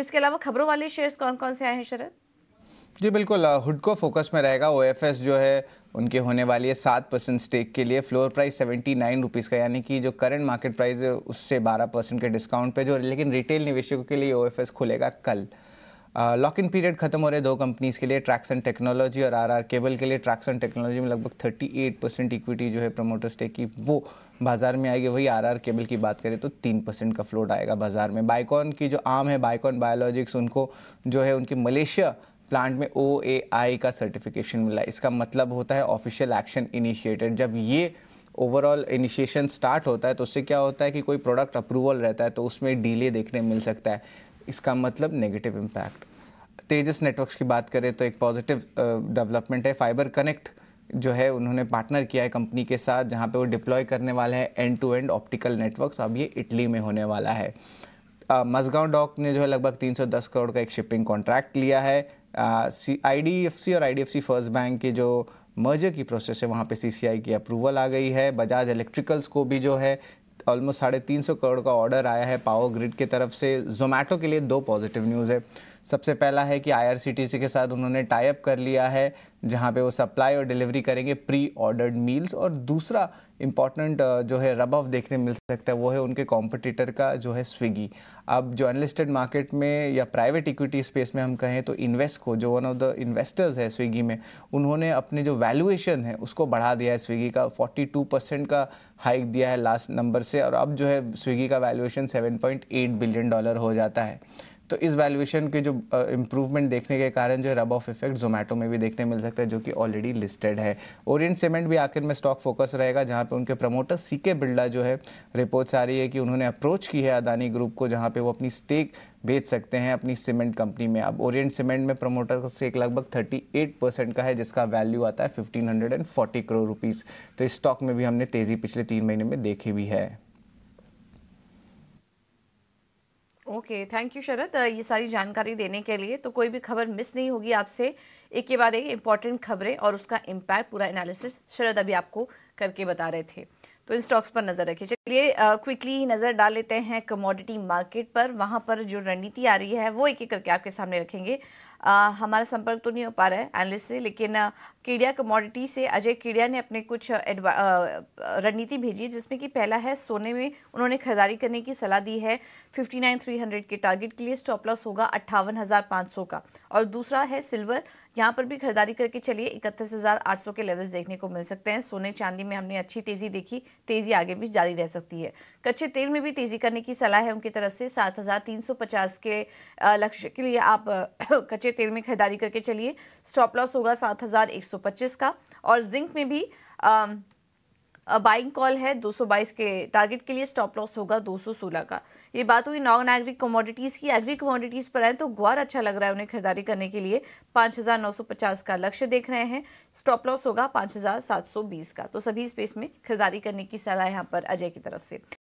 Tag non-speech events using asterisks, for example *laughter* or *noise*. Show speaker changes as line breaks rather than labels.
इसके अलावा खबरों वाले शेयर्स कौन कौन से आए हैं शरद
जी बिल्कुल हुडको फोकस में रहेगा ओ जो है उनके होने वाली है सात परसेंट स्टेक के लिए floor price seventy nine rupees का यानी कि जो करंट मार्केट प्राइस है उससे बारह परसेंट के डिस्काउंट पे जो लेकिन रिटेल निवेशकों के लिए ओ खुलेगा कल लॉक इन पीरियड खत्म हो रहे दो कंपनीज के लिए ट्रैक्सन टेक्नोलॉजी और आर आर केबल के लिए ट्रैक्सन टेक्नोलॉजी में लगभग थर्टी एट परसेंट इक्विटी जो है प्रमोटर स्टेक की वो बाज़ार में आएगी वही आर केबल की बात करें तो तीन परसेंट का फ्लोट आएगा बाज़ार में बाइकॉन की जो आम है बाइकॉन बायोलॉजिक्स उनको जो है उनकी मलेशिया प्लांट में ओ ए आई का सर्टिफिकेशन मिला इसका मतलब होता है ऑफिशियल एक्शन इनिशिएटेड जब ये ओवरऑल इनिशिएशन स्टार्ट होता है तो उससे क्या होता है कि कोई प्रोडक्ट अप्रूवल रहता है तो उसमें डीले देखने मिल सकता है इसका मतलब नेगेटिव इम्पैक्ट तेजस नेटवर्क्स की बात करें तो एक पॉजिटिव डेवलपमेंट है फाइबर कनेक्ट जो है उन्होंने पार्टनर किया है कंपनी के साथ जहाँ पे वो डिप्लॉय करने वाला है end to end optical network अब ये इटली में होने वाला है मजगांव डॉक ने जो है लगभग 310 करोड़ का एक शिपिंग कॉन्ट्रैक्ट लिया है सी आई और आई फर्स्ट बैंक के जो मर्जर की प्रोसेस है वहाँ पे सी की अप्रूवल आ गई है बजाज इलेक्ट्रिकल्स को भी जो है ऑलमोस्ट साढ़े तीन सौ करोड़ का ऑर्डर आया है पावर ग्रिड की तरफ से जोमेटो के लिए दो पॉजिटिव न्यूज़ है सबसे पहला है कि आईआरसीटीसी के साथ उन्होंने टाइप कर लिया है जहाँ पे वो सप्लाई और डिलीवरी करेंगे प्री ऑर्डर्ड मील्स और दूसरा इम्पॉर्टेंट जो है रब ऑफ देखने मिल सकता है वो है उनके कॉम्पिटिटर का जो है स्विगी अब जो अनलिस्टेड मार्केट में या प्राइवेट इक्विटी स्पेस में हम कहें तो इन्वेस्ट को जो वन ऑफ द इन्वेस्टर्स है स्विगी में उन्होंने अपने जो वैल्यूएशन है उसको बढ़ा दिया है स्विगी का 42 परसेंट का हाइक दिया है लास्ट नंबर से और अब जो है स्विगी का वैल्यूएशन 7.8 बिलियन डॉलर हो जाता है तो इस वैल्यूएशन के जो इम्प्रूवमेंट देखने के कारण जो है रब ऑफ इफेक्ट जोमेटो में भी देखने मिल सकता है जो कि ऑलरेडी लिस्टेड है ओरियंट सीमेंट भी आखिर में स्टॉक फोकस रहेगा जहाँ पे उनके प्रमोटर सी के बिरला जो है रिपोर्ट्स आ रही है कि उन्होंने अप्रोच की है अदानी ग्रुप को जहाँ पे वो अपनी स्टेक बेच सकते हैं अपनी सीमेंट कंपनी में अब ओरिएंट सीमेंट में प्रमोटर का स्टेक लगभग 38 परसेंट का है जिसका वैल्यू आता है 1540 करोड़ रुपीस तो इस स्टॉक में भी हमने तेज़ी पिछले तीन महीने में देखी भी है
ओके थैंक यू शरद ये सारी जानकारी देने के लिए तो कोई भी खबर मिस नहीं होगी आपसे एक के बाद एक इम्पॉर्टेंट खबरें और उसका इम्पैक्ट पूरा एनालिसिस शरद अभी आपको करके बता रहे थे तो इन स्टॉक्स पर नज़र रखिए चलिए क्विकली uh, नज़र डाल लेते हैं कमोडिटी मार्केट पर वहाँ पर जो रणनीति आ रही है वो एक एक करके आपके सामने रखेंगे हमारा संपर्क तो नहीं हो पा रहा है एनालिस्ट से लेकिन कीड़िया कमोडिटी से अजय कीड़िया ने अपने कुछ रणनीति भेजी जिसमें कि पहला है सोने में उन्होंने खरीदारी करने की सलाह दी है फिफ्टी नाइन थ्री हंड्रेड के टारगेट के लिए स्टॉप लॉस होगा अट्ठावन हज़ार सौ का और दूसरा है सिल्वर यहाँ पर भी खरीदारी करके चलिए इकतीस हज़ार आठ सौ के लेवल्स देखने को मिल सकते हैं सोने चांदी में हमने अच्छी तेज़ी देखी तेज़ी आगे भी जारी रह सकती है कच्चे तेल में भी तेज़ी करने की सलाह है उनकी तरफ से सात हज़ार तीन सौ पचास के लक्ष्य के लिए आप *coughs* कच्चे कच्चे तेल में खरीदारी करके चलिए स्टॉप लॉस होगा सात हज़ार एक सौ पच्चीस का और जिंक में भी बाइंग कॉल है दो सौ बाईस के टारगेट के लिए स्टॉप लॉस होगा दो सौ सोलह का ये बात हुई नॉन एग्री कमोडिटीज़ की एग्री कमोडिटीज़ पर आए तो ग्वार अच्छा लग रहा है उन्हें खरीदारी करने के लिए पांच हजार नौ सौ पचास का लक्ष्य देख रहे हैं स्टॉप लॉस होगा पांच हजार सात सौ बीस का तो सभी स्पेस में खरीदारी करने की सलाह यहाँ पर अजय की तरफ से